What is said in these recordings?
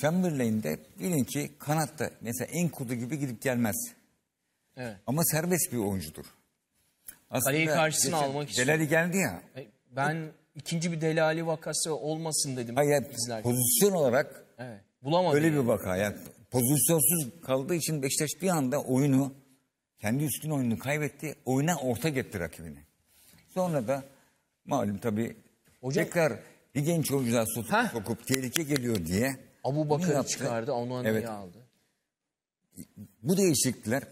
Chamberlain'de bilin ki kanatta mesela en kudu gibi gidip gelmez. Evet. Ama serbest bir oyuncudur. Aslında Kaleyi karşısına geçen, almak için. Delali geldi ya. Ben ikinci bir Delali vakası olmasın dedim. Hayır izlerken. pozisyon olarak evet. bulamadım. Öyle yani. bir vaka. Yani pozisyonsuz kaldığı için Beşiktaş bir anda oyunu kendi üstün oyunu kaybetti. Oyuna orta getti rakibini. Sonra da malum tabii Hocam... tekrar bir genç oyuncu oyuncular sokup, sokup tehlike geliyor diye Abu Bakar'ı çıkardı, onu evet. aldı. Bu değişiklikler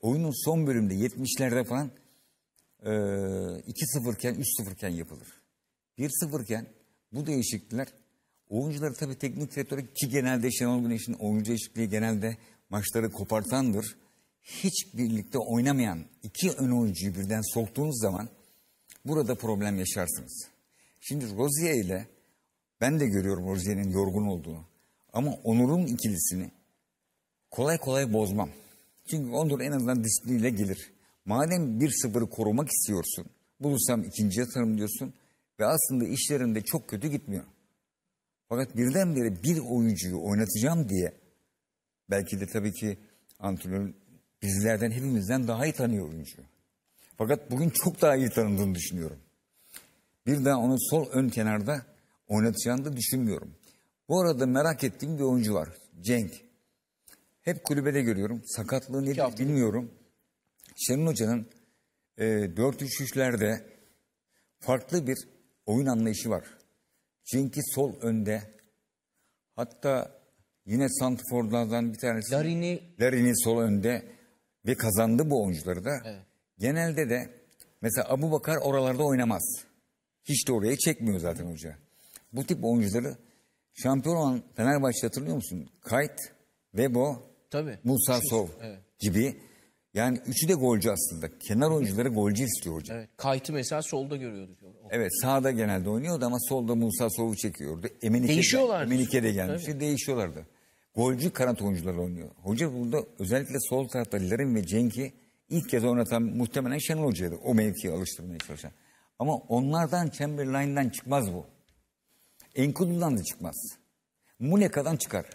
oyunun son bölümünde 70'lerde falan e, 2-0 iken 3-0 iken yapılır. 1-0 iken bu değişiklikler oyuncuları tabii teknik direktörü ki genelde Şenol Güneş'in oyuncu değişikliği genelde maçları kopartandır. Hiç birlikte oynamayan iki ön oyuncuyu birden soktuğunuz zaman burada problem yaşarsınız. Şimdi Rozier ile ben de görüyorum Rozier'in yorgun olduğunu. Ama Onur'un ikilisini kolay kolay bozmam. Çünkü Onur en azından disiplinle gelir. Madem bir sıfırı korumak istiyorsun, bulursam ikinci yatarım diyorsun ve aslında işlerinde çok kötü gitmiyor. Fakat birdenbire bir oyuncuyu oynatacağım diye belki de tabii ki antrenör bizlerden hepimizden daha iyi tanıyor oyuncuyu. Fakat bugün çok daha iyi tanındığını düşünüyorum. Bir daha onu sol ön kenarda oynatacağını da düşünmüyorum. Bu arada merak ettiğim bir oyuncu var. Cenk. Hep kulübede görüyorum. Sakatlığı nedir bilmiyorum. Şenol Hoca'nın e, 4-3-3'lerde farklı bir oyun anlayışı var. Cenk'i sol önde. Hatta yine Santifor'lardan bir tanesi. Larini. Larini sol önde. Ve kazandı bu oyuncuları da. Evet. Genelde de mesela Abu Bakar oralarda oynamaz. Hiç de oraya çekmiyor zaten hoca. Bu tip oyuncuları Şampiyon olan Fenerbahçe hatırlıyor musun? Kayt, Vebo, Tabii. Musa Sov evet. gibi. Yani üçü de golcü aslında. Kenar oyuncuları golcü istiyor hocam. Evet. Kayt'ı mesela solda görüyorduk. Evet sağda genelde oynuyordu ama solda Musa Sov'u çekiyordu. Emenike, Değişiyorlardı. Emenike'de gelmişti. Tabii. Değişiyorlardı. Golcü kanat oyuncuları oynuyor. Hoca burada özellikle sol tarafta Larin ve Cenk'i ilk kez oynatan muhtemelen Şenol Hoca'ydı. O mevkiye alıştırmaya çalışan. Ama onlardan Chamberlain'den çıkmaz bu. Enkudu'dan da çıkmaz. Muleka'dan çıkar.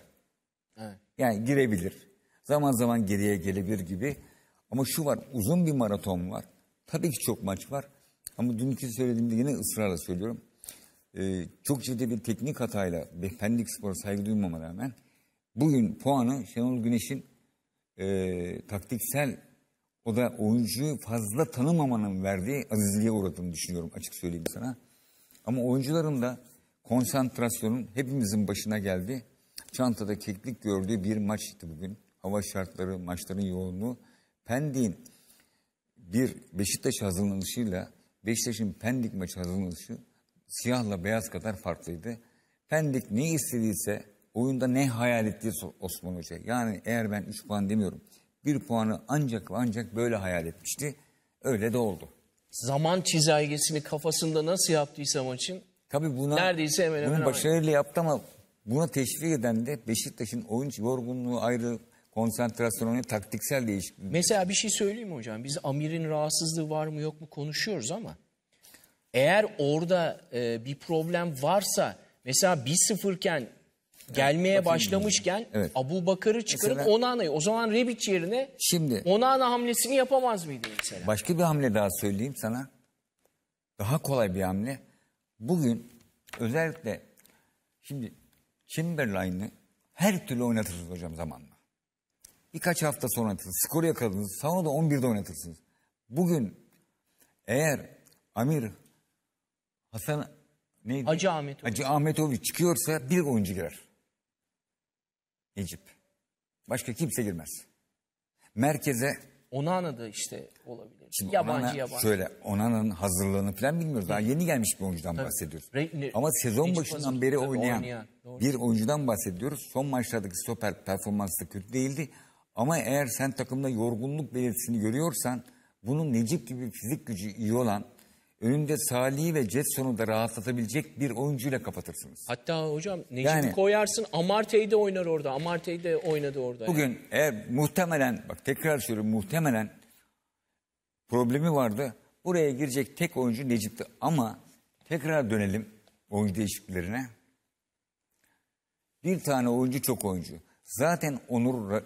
Evet. Yani girebilir. Zaman zaman geriye gelebilir gibi. Ama şu var uzun bir maraton var. Tabii ki çok maç var. Ama dünkü söylediğimde yine ısrarla söylüyorum. Ee, çok ciddi bir teknik hatayla Pendik Spor'a saygı duymama rağmen bugün puanı Şenol Güneş'in e, taktiksel o da oyuncuyu fazla tanımamanın verdiği azizliğe uğradığını düşünüyorum açık söyleyeyim sana. Ama oyuncuların da konsantrasyonun hepimizin başına geldi. Çantada keklik gördüğü bir maçtı bugün. Hava şartları, maçların yoğunluğu. Pendik'in bir Beşiktaş hazırlanışıyla Beşiktaş'ın Pendik maçı hazırlanışı siyahla beyaz kadar farklıydı. Pendik ne istediyse oyunda ne hayal etti Osman Hoca. Yani eğer ben 3 puan demiyorum. bir puanı ancak ve ancak böyle hayal etmişti. Öyle de oldu. Zaman çizelgesini kafasında nasıl yaptıysa maçın Tabii buna, Neredeyse hemen hemen bunu ama- yaptı ama buna teşvik eden de Beşiktaş'ın oyun yorgunluğu ayrı, konsantrasyonu taktiksel değişiklik. Mesela bir şey söyleyeyim mi hocam? Biz amirin rahatsızlığı var mı yok mu konuşuyoruz ama eğer orada e, bir problem varsa mesela 1-0 iken gelmeye başlamışken Evet. Abu Bakır'ı çıkarıp Mesela- Onana'yı o zaman Rebic yerine Şimdi- Onana hamlesini yapamaz mıydı mesela? Başka bir hamle daha söyleyeyim sana. Daha kolay bir hamle bugün özellikle şimdi Chamberlain'i her türlü oynatırsınız hocam zamanla. Birkaç hafta sonra oynatırsınız. Skoru yakaladınız. Sonra da 11'de oynatırsınız. Bugün eğer Amir Hasan neydi? Hacı Ahmet Hacı Ahmetoviç çıkıyorsa bir oyuncu girer. Necip. Başka kimse girmez. Merkeze Onana da işte olabilir. Şimdi yabancı Onana, yabancı. Şöyle Onana'nın hazırlığını falan bilmiyoruz. Daha yeni gelmiş bir oyuncudan Tabii. bahsediyoruz. Re, ne, Ama sezon başından beri oynayan, oynayan bir oyuncudan bahsediyoruz. Son maçlardaki stoper performansı da kötü değildi. Ama eğer sen takımda yorgunluk belirtisini görüyorsan bunun Necip gibi fizik gücü iyi olan önünde Salih ve Jetson'u da rahatlatabilecek bir oyuncuyla kapatırsınız. Hatta hocam Necip'i Yani- koyarsın Amartey de oynar orada. Amartey de oynadı orada. Bugün eğer muhtemelen bak tekrar söylüyorum muhtemelen problemi vardı. Buraya girecek tek oyuncu Necip'ti ama tekrar dönelim oyuncu değişikliklerine. Bir tane oyuncu çok oyuncu. Zaten Onur e,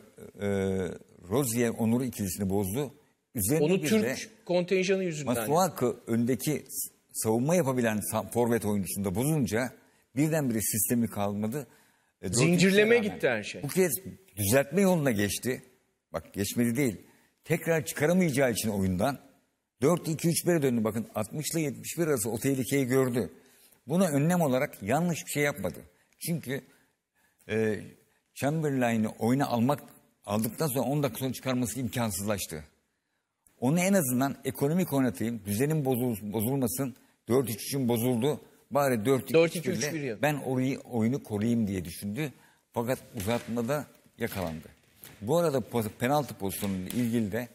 Rozier Onur ikilisini bozdu. Üzerine Onu Türk de, kontenjanı yüzünden. Masuaku öndeki savunma yapabilen forvet oyuncusunda bozulunca birdenbire sistemi kalmadı. E, Zincirleme gitti her şey. Bu kez düzeltme yoluna geçti. Bak geçmedi değil. Tekrar çıkaramayacağı için oyundan 4-2-3-1'e döndü. Bakın 60 ile 71 arası o tehlikeyi gördü. Buna önlem olarak yanlış bir şey yapmadı. Çünkü e, Chamberlain'i oyuna almak aldıktan sonra 10 dakika sonra çıkarması imkansızlaştı. Onu en azından ekonomik oynatayım. Düzenin bozul, bozulmasın. 4-3-3'ün bozuldu. Bari 4-2-3 ben orayı, oyunu koruyayım diye düşündü. Fakat uzatmada yakalandı. Bu arada penaltı pozisyonuyla ilgili de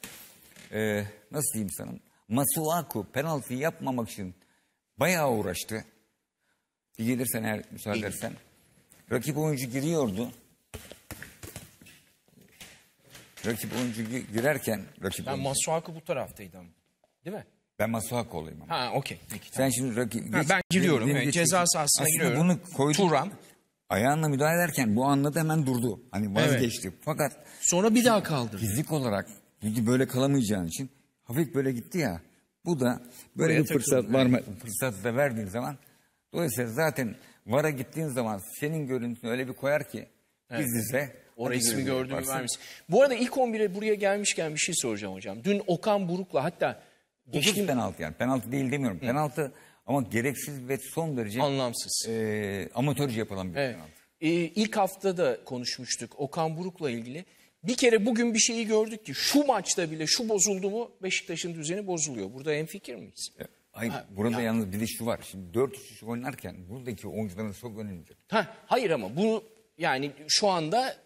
e, nasıl diyeyim sana? Masuaku penaltı yapmamak için bayağı uğraştı. Bir gelirsen eğer müsaade edersen. Rakip oyuncu giriyordu rakip oyuncu girerken rakip Ben oyuncu. Masuaku bu taraftaydım. Değil mi? ben Masuaku olayım ama. Ha okey. Peki. Sen şimdi rakip... Ha, geç- ben giriyorum. benim- geç- ceza sahasına giriyorum. bunu koyduk. Turan. Ayağınla müdahale ederken bu anladı hemen durdu. Hani vazgeçti. Fakat Sonra bir daha kaldı. fizik olarak çünkü böyle kalamayacağın için hafif böyle gitti ya. Bu da böyle Buraya bir fırsat var mı? Fırsatı da verdiğin zaman dolayısıyla zaten VAR'a gittiğin zaman senin görüntünü öyle bir koyar ki biz ise o resmi gördüğümü vermiş. Bu arada ilk 11'e buraya gelmişken bir şey soracağım hocam. Dün Okan Buruk'la hatta... Geçtim penaltı yani. Penaltı değil demiyorum. Hı. Penaltı ama gereksiz ve son derece... Anlamsız. E, amatörce yapılan bir evet. penaltı. Ee, ilk hafta da konuşmuştuk Okan Buruk'la ilgili. Bir kere bugün bir şeyi gördük ki şu maçta bile şu bozuldu mu Beşiktaş'ın düzeni bozuluyor. Burada en fikir miyiz? Evet. Hayır ha, burada yani. yalnız bir de şu var. Şimdi 4 3 oynarken buradaki oyuncuların çok önemlidir. Ha, hayır ama bu yani şu anda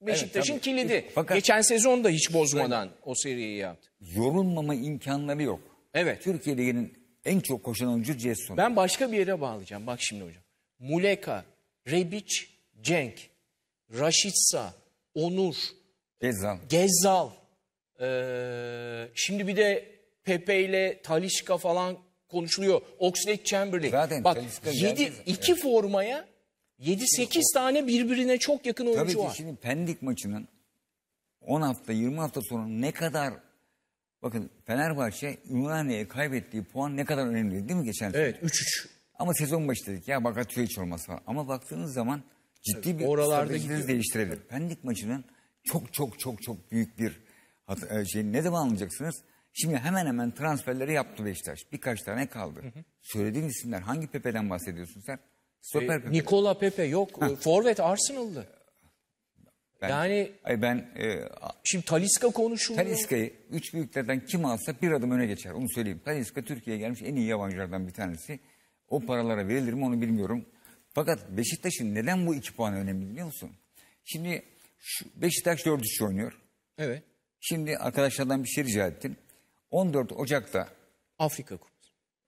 Beşiktaş'ın evet, kilidi. Fakat Geçen sezon da hiç bozmadan o seriyi yaptı. Yorulmama imkanları yok. Evet. Türkiye Ligi'nin en çok koşan oyuncu Cesur. Ben başka bir yere bağlayacağım. Bak şimdi hocam. Muleka, Rebic, Cenk, Raşitsa, Onur, Gezal. Gezal. Ee, şimdi bir de Pepe ile Talişka falan konuşuluyor. Oxlade Chamberlain. Zaten Bak 7 iki evet. formaya 7-8 tane birbirine çok yakın oyuncu Tabii ki şimdi Pendik maçının 10 hafta 20 hafta sonra ne kadar bakın Fenerbahçe Ümraniye'ye kaybettiği puan ne kadar önemli değil mi geçen sene? Evet 3-3. Ama sezon başı dedik ya bak atıyor hiç olmazsa. Ama baktığınız zaman ciddi bir Oralarda stratejiniz gidiyor. değiştirebilir. Pendik maçının çok çok çok çok büyük bir e, şey ne zaman anlayacaksınız? Şimdi hemen hemen transferleri yaptı Beşiktaş. Birkaç tane kaldı. Söylediğin isimler hangi Pepe'den bahsediyorsun sen? Stoper ee, Pepe. Nikola Pepe yok. E, forvet Arsenal'dı. Ben, yani ay ben e, şimdi Taliska konuşuluyor. Taliska'yı üç büyüklerden kim alsa bir adım öne geçer. Onu söyleyeyim. Taliska Türkiye'ye gelmiş en iyi yabancılardan bir tanesi. O paralara verilir mi onu bilmiyorum. Fakat Beşiktaş'ın neden bu iki puan önemli biliyor musun? Şimdi şu Beşiktaş 4-3 oynuyor. Evet. Şimdi arkadaşlardan bir şey rica ettim. 14 Ocak'ta Afrika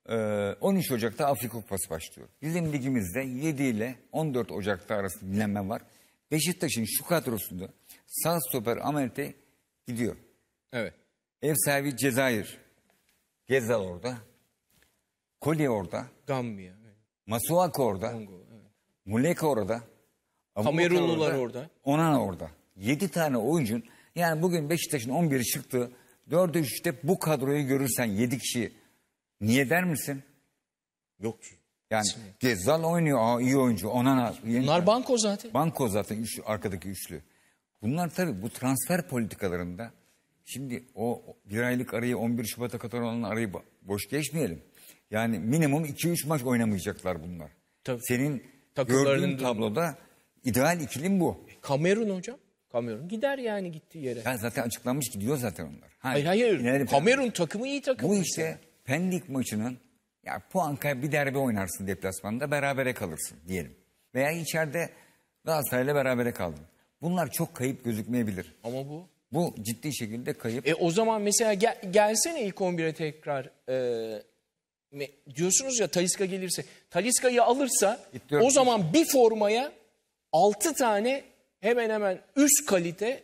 13 ee, Ocak'ta Afrika Kupası başlıyor. Bizim ligimizde 7 ile 14 Ocak'ta arasında dinlenme var. Beşiktaş'ın şu kadrosunda sağ stoper Amel'te gidiyor. Evet. Ev sahibi Cezayir. Gezal orada. Kolye orada. Gambiya. Evet. Masuako orada. Kongo, evet. Muleka orada. Kamerunlular orada. orada. Onana orada. 7 tane oyuncun yani bugün Beşiktaş'ın 11'i çıktı. 4'e 3'te bu kadroyu görürsen 7 kişi Niye der misin? Yok çünkü. Yani Gezal oynuyor. Aa, iyi oyuncu. Ona Bunlar banko zaten. Banko zaten üç, arkadaki üçlü. Bunlar tabii bu transfer politikalarında şimdi o bir aylık arayı 11 Şubat'a kadar olan arayı boş geçmeyelim. Yani minimum 2-3 maç oynamayacaklar bunlar. Tabii. Senin Takımlarının gördüğün durumu. tabloda ideal ikilim bu. E, Kamerun hocam. Kamerun gider yani gittiği yere. Ya zaten açıklanmış gidiyor zaten onlar. Ha, Hayır hayır. Kamerun takımı iyi takım. Bu işte Pendik maçının ya puan kaybı bir derbi oynarsın deplasmanda berabere kalırsın diyelim. Veya içeride Galatasaray'la berabere kaldın. Bunlar çok kayıp gözükmeyebilir. Ama bu? Bu ciddi şekilde kayıp. E, o zaman mesela gel, gelsene ilk 11'e tekrar. E, diyorsunuz ya Taliska gelirse. Taliska'yı alırsa o zaman bir formaya 6 tane hemen hemen üst kalite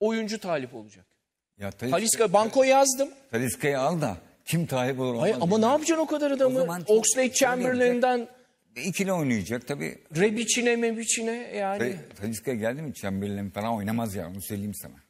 oyuncu talip olacak. Ya Taliska, Taliska banko yazdım. Taliska'yı al da kim talip olur? Hayır, ama ne yapacaksın o kadar adamı? O Oxlade şey Chamberlain'den ikili oynayacak Rebiçine mi mebiçine yani. Taliska geldi mi Chamberlain falan oynamaz ya onu söyleyeyim sana.